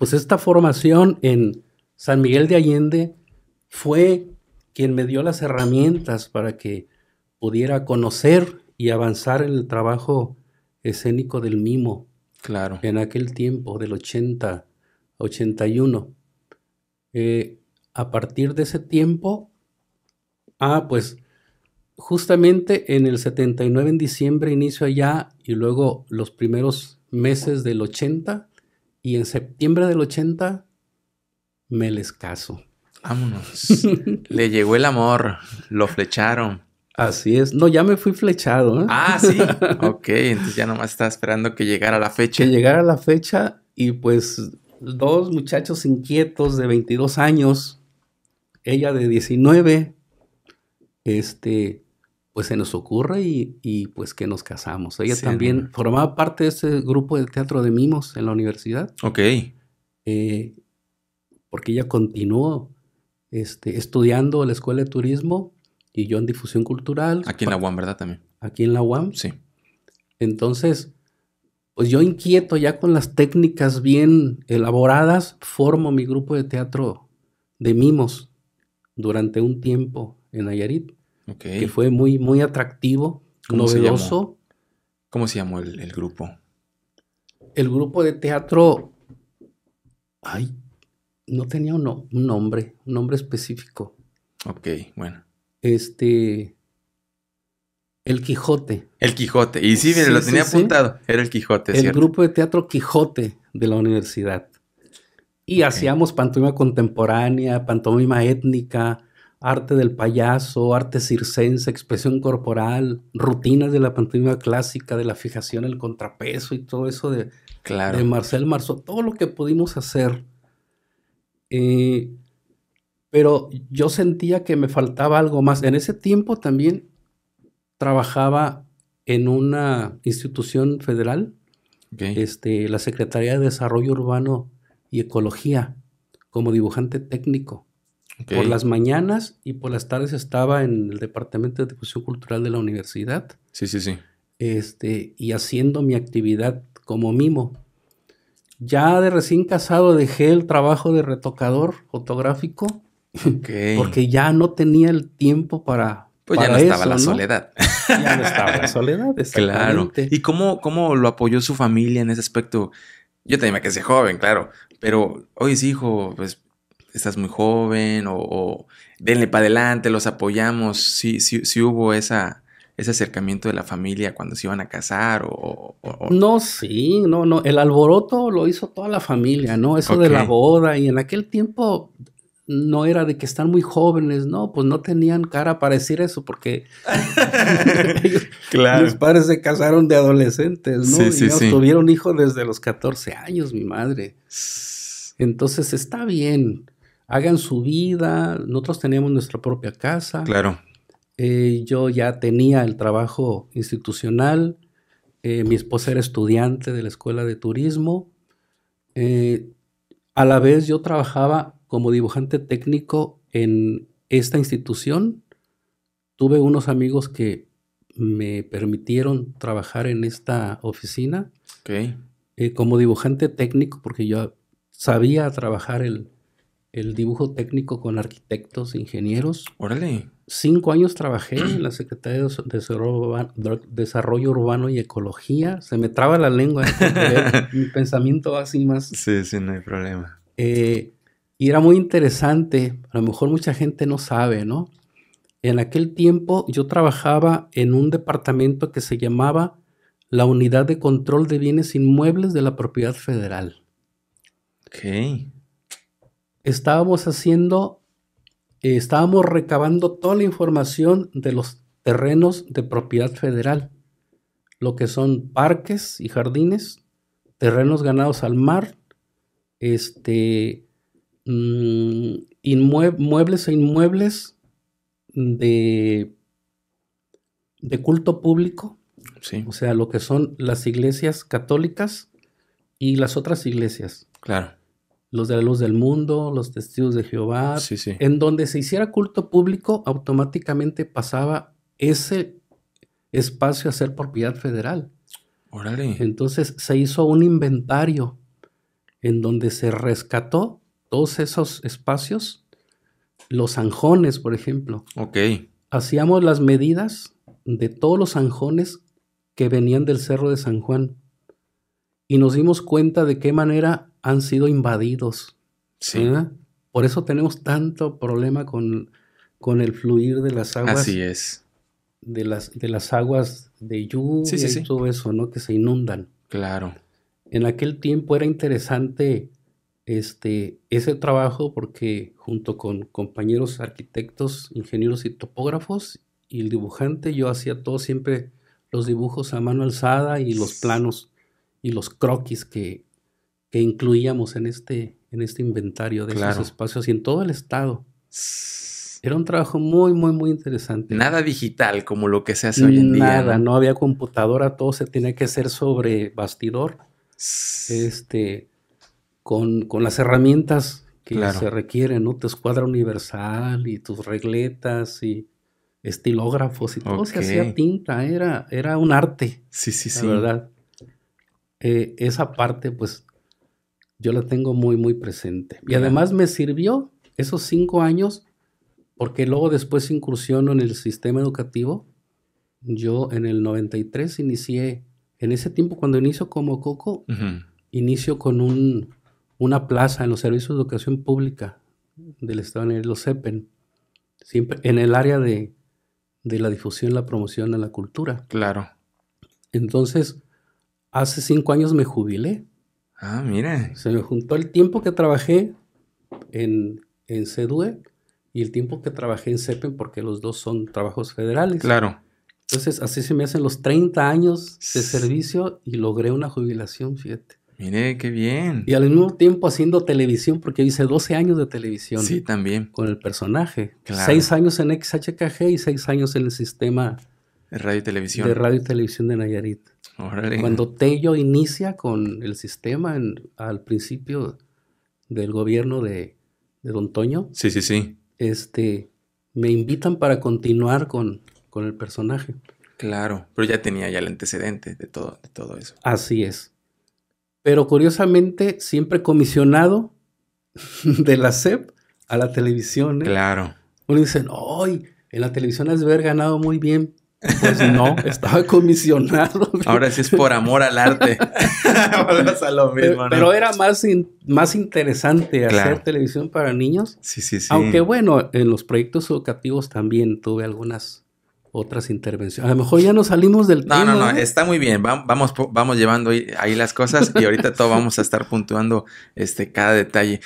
pues esta formación en San Miguel de Allende fue quien me dio las herramientas para que pudiera conocer y avanzar en el trabajo escénico del mimo. Claro. En aquel tiempo, del 80, 81. Eh, a partir de ese tiempo, ah, pues justamente en el 79, en diciembre, inicio allá y luego los primeros meses del 80, y en septiembre del 80 me les caso. Vámonos. Le llegó el amor, lo flecharon. Así es. No, ya me fui flechado. ¿eh? Ah, sí. ok, entonces ya nomás estaba esperando que llegara la fecha. Que llegara la fecha y pues dos muchachos inquietos de 22 años, ella de 19, este, pues se nos ocurre y, pues que nos casamos. Ella también formaba parte de ese grupo de teatro de mimos en la universidad. Ok. Eh, porque ella continuó este, estudiando la Escuela de Turismo y yo en Difusión Cultural. Aquí en la UAM, ¿verdad? También. Aquí en la UAM. Sí. Entonces, pues yo inquieto ya con las técnicas bien elaboradas, formo mi grupo de teatro de mimos durante un tiempo en Nayarit. Que fue muy, muy atractivo, novedoso. ¿Cómo se llamó el, grupo? El grupo de teatro. Ay, no tenía un, nombre, un nombre específico. Ok, bueno. Este. El Quijote. El Quijote. Y sí, mire, lo tenía apuntado. Era el Quijote. El grupo de teatro Quijote de la universidad. Y hacíamos pantomima contemporánea, pantomima étnica, arte del payaso, arte circense, expresión corporal, rutinas de la pantomima clásica, de la fijación, el contrapeso y todo eso de, Marcel Marceau, todo lo que pudimos hacer. Eh, pero yo sentía que me faltaba algo más. En ese tiempo también trabajaba en una institución federal, este, la Secretaría de Desarrollo Urbano y Ecología, como dibujante técnico. Por las mañanas y por las tardes estaba en el Departamento de Difusión Cultural de la Universidad. Sí, sí, sí. Este, y haciendo mi actividad como mimo. Ya de recién casado dejé el trabajo de retocador fotográfico. Porque ya no tenía el tiempo para. Pues ya no estaba la soledad. Ya no estaba la soledad, Claro. ¿Y cómo, cómo lo apoyó su familia en ese aspecto? Yo también me quedé joven, claro. Pero, hoy sí, hijo, pues estás muy joven o, denle para adelante, los apoyamos. Si hubo esa, ese acercamiento de la familia cuando se iban a casar o, No, sí, no, no. El alboroto lo hizo toda la familia, ¿no? Eso de la boda y en aquel tiempo no era de que están muy jóvenes, no, pues no tenían cara para decir eso porque claro. mis padres se casaron de adolescentes, ¿no? tuvieron hijos desde los 14 años, mi madre. Entonces está bien hagan su vida, nosotros tenemos nuestra propia casa. Claro. Eh, yo ya tenía el trabajo institucional, eh, mi esposa era estudiante de la escuela de turismo, eh, a la vez yo trabajaba como dibujante técnico en esta institución, tuve unos amigos que me permitieron trabajar en esta oficina okay. como dibujante técnico porque yo sabía trabajar el, el dibujo técnico con arquitectos, ingenieros. Órale. Cinco años trabajé en la Secretaría de Desarrollo Urbano y Ecología. Se me traba la lengua. ¿eh? mi pensamiento así más. Sí, sí, no hay problema. Eh, y era muy interesante. A lo mejor mucha gente no sabe, ¿no? En aquel tiempo yo trabajaba en un departamento que se llamaba la Unidad de Control de Bienes Inmuebles de la Propiedad Federal. Ok estábamos haciendo, eh, estábamos recabando toda la información de los terrenos de propiedad federal, lo que son parques y jardines, terrenos ganados al mar, este, mm, muebles e inmuebles de, de culto público, sí. o sea, lo que son las iglesias católicas y las otras iglesias. Claro los de la luz del mundo, los testigos de Jehová, en donde se hiciera culto público, automáticamente pasaba ese espacio a ser propiedad federal. Órale. Entonces se hizo un inventario en donde se rescató todos esos espacios, los anjones, por ejemplo. Ok. Hacíamos las medidas de todos los anjones que venían del Cerro de San Juan y nos dimos cuenta de qué manera han sido invadidos. Sí. Por eso tenemos tanto problema con, con el fluir de las aguas. Así es. De las, de las aguas de lluvia y todo eso, ¿no? Que se inundan. Claro. En aquel tiempo era interesante este, ese trabajo porque junto con compañeros arquitectos, ingenieros y topógrafos y el dibujante, yo hacía todo siempre los dibujos a mano alzada y los planos y los croquis que, incluíamos en este, en este inventario de esos espacios y en todo el estado. Era un trabajo muy, muy, muy interesante. Nada digital como lo que se hace hoy en día. Nada, ¿no? había computadora, todo se tenía que hacer sobre bastidor, este, con, las herramientas que se requieren, ¿no? Tu escuadra universal y tus regletas y estilógrafos y todo se hacía tinta, era, era un arte. Sí, sí, la verdad. Eh, esa parte pues yo la tengo muy, muy presente. Y además me sirvió esos cinco años porque luego después incursiono en el sistema educativo. Yo en el 93 inicié, en ese tiempo cuando inicio como Coco, inicio con una plaza en los servicios de educación pública del Estado de los epen siempre en el área de, la difusión, la promoción de la cultura. Claro. Entonces, hace cinco años me jubilé. Ah, mire. Se me juntó el tiempo que trabajé en, en CEDUE y el tiempo que trabajé en CEPEN, porque los dos son trabajos federales. Claro. Entonces, así se me hacen los 30 años de servicio y logré una jubilación, fíjate. Mire, qué bien. Y al mismo tiempo haciendo televisión, porque hice 12 años de televisión. Sí, también. Con el personaje. Claro. Seis años en XHKG y seis años en el sistema de radio y televisión. De radio y televisión de Nayarit. Cuando Tello inicia con el sistema al principio del gobierno de, Don Toño. Sí, sí, sí. Este, me invitan para continuar con, con el personaje. Claro, pero ya tenía ya el antecedente de todo, de todo eso. Así es. Pero curiosamente, siempre comisionado de la CEP a la televisión. ¿eh? Claro. Uno dice, ¡ay! En la televisión has de haber ganado muy bien. Pues no, estaba comisionado. Ahora sí es por amor al arte. Volvemos a lo mismo, ¿no? Pero era más, más interesante hacer televisión para niños. Sí, sí, sí. Aunque bueno, en los proyectos educativos también tuve algunas otras intervenciones. A lo mejor ya nos salimos del tema. No, no, no, está muy bien. vamos, vamos llevando ahí, ahí, las cosas y ahorita todo vamos a estar puntuando este, cada detalle.